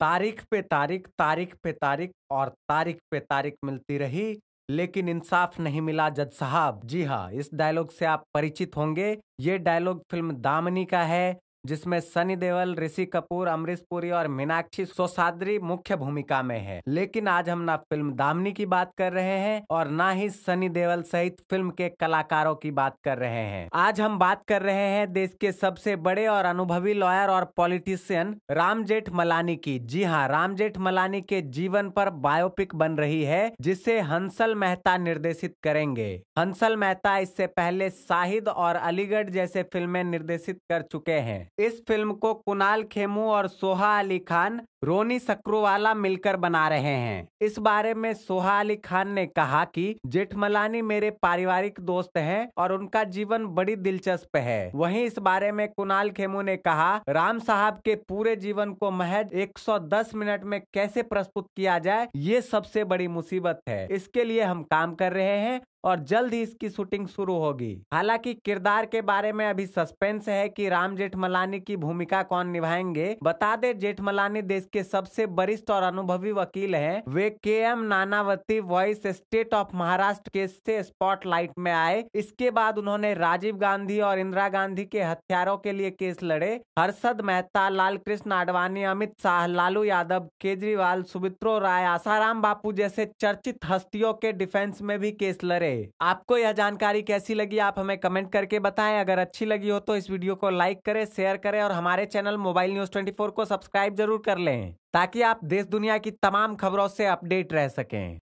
तारीख पे तारीख तारीख पे तारीख और तारीख पे तारीख मिलती रही लेकिन इंसाफ नहीं मिला जज साहब जी हाँ इस डायलॉग से आप परिचित होंगे ये डायलॉग फिल्म दामनी का है जिसमें सनी देवल ऋषि कपूर अमरीश पुरी और मीनाक्षी सोसाद्री मुख्य भूमिका में है लेकिन आज हम ना फिल्म दामनी की बात कर रहे हैं और ना ही सनी देवल सहित फिल्म के कलाकारों की बात कर रहे हैं आज हम बात कर रहे हैं देश के सबसे बड़े और अनुभवी लॉयर और पॉलिटिशियन राम जेठ मलानी की जी हाँ राम जेठ मलानी के जीवन पर बायोपिक बन रही है जिसे हंसल मेहता निर्देशित करेंगे हंसल मेहता इससे पहले शाहिद और अलीगढ़ जैसे फिल्में निर्देशित कर चुके हैं इस फिल्म को कुणाल खेमू और सोहा अली खान रोनी सक्रोवाला मिलकर बना रहे हैं इस बारे में सोहा अली खान ने कहा कि जेठमलानी मेरे पारिवारिक दोस्त हैं और उनका जीवन बड़ी दिलचस्प है वहीं इस बारे में कुणाल खेमू ने कहा राम साहब के पूरे जीवन को महज 110 मिनट में कैसे प्रस्तुत किया जाए ये सबसे बड़ी मुसीबत है इसके लिए हम काम कर रहे हैं और जल्द ही इसकी शूटिंग शुरू होगी हालांकि किरदार के बारे में अभी सस्पेंस है कि राम जेठमलानी की भूमिका कौन निभाएंगे बता दे जेठमलानी देश के सबसे वरिष्ठ और अनुभवी वकील हैं वे K M Nanavati versus state of Maharashtra के से स्पॉटलाइट में आए इसके बाद उन्होंने राजीव गांधी और इंदिरा गांधी के हथियारों के लिए केस लड़े हर्षद मेहता लाल कृष्ण आडवाणी अमित शाह लालू यादव केजरीवाल सुमित्रो राय आसाराम बापू जैसे चर्चित हस्तियों के डिफेंस में भी केस लड़े आपको यह जानकारी कैसी लगी आप हमें कमेंट करके बताएं अगर अच्छी लगी हो तो इस वीडियो को लाइक करें शेयर करें और हमारे चैनल मोबाइल न्यूज ट्वेंटी को सब्सक्राइब जरूर कर लें ताकि आप देश दुनिया की तमाम खबरों से अपडेट रह सकें